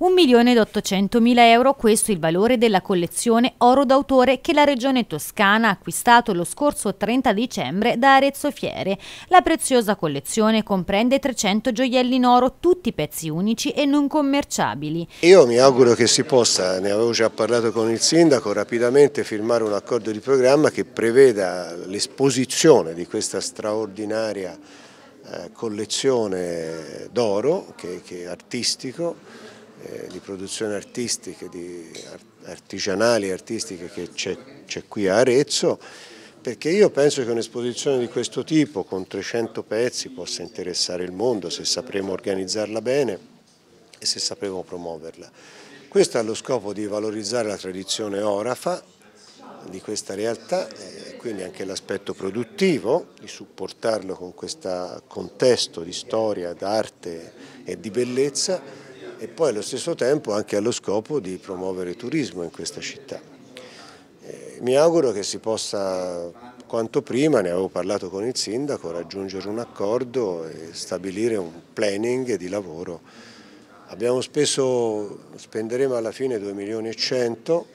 1.800.000 euro, questo è il valore della collezione oro d'autore che la regione toscana ha acquistato lo scorso 30 dicembre da Arezzo Fiere. La preziosa collezione comprende 300 gioielli in oro, tutti pezzi unici e non commerciabili. Io mi auguro che si possa, ne avevo già parlato con il sindaco, rapidamente firmare un accordo di programma che preveda l'esposizione di questa straordinaria eh, collezione d'oro, che, che è artistico, eh, di produzioni artistiche, di artigianali e artistiche che c'è qui a Arezzo, perché io penso che un'esposizione di questo tipo con 300 pezzi possa interessare il mondo se sapremo organizzarla bene e se sapremo promuoverla. Questo ha lo scopo di valorizzare la tradizione orafa di questa realtà e eh, quindi anche l'aspetto produttivo, di supportarlo con questo contesto di storia, d'arte e di bellezza e poi allo stesso tempo anche allo scopo di promuovere turismo in questa città. Eh, mi auguro che si possa quanto prima, ne avevo parlato con il sindaco, raggiungere un accordo e stabilire un planning di lavoro. Abbiamo speso, spenderemo alla fine 2 milioni e 100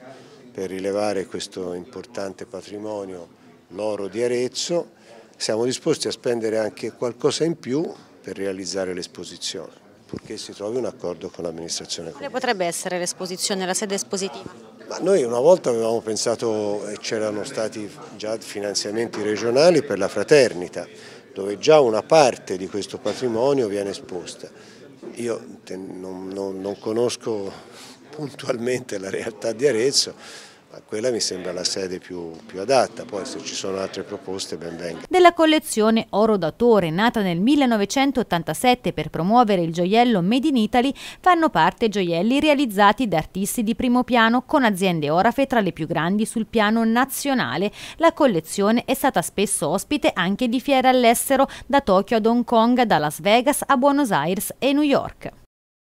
per rilevare questo importante patrimonio, l'oro di Arezzo. Siamo disposti a spendere anche qualcosa in più per realizzare l'esposizione purché si trovi un accordo con l'amministrazione Quale potrebbe essere l'esposizione, la sede espositiva? Ma noi una volta avevamo pensato e c'erano stati già finanziamenti regionali per la fraternita, dove già una parte di questo patrimonio viene esposta. Io non, non, non conosco puntualmente la realtà di Arezzo, quella mi sembra la sede più, più, adatta, poi se ci sono altre proposte ben venga. Della collezione Oro d'Autore, nata nel 1987 per promuovere il gioiello Made in Italy, fanno parte gioielli realizzati da artisti di primo piano con aziende orafe tra le più grandi sul piano nazionale. La collezione è stata spesso ospite anche di fiere all'estero, da Tokyo ad Hong Kong, da Las Vegas a Buenos Aires e New York.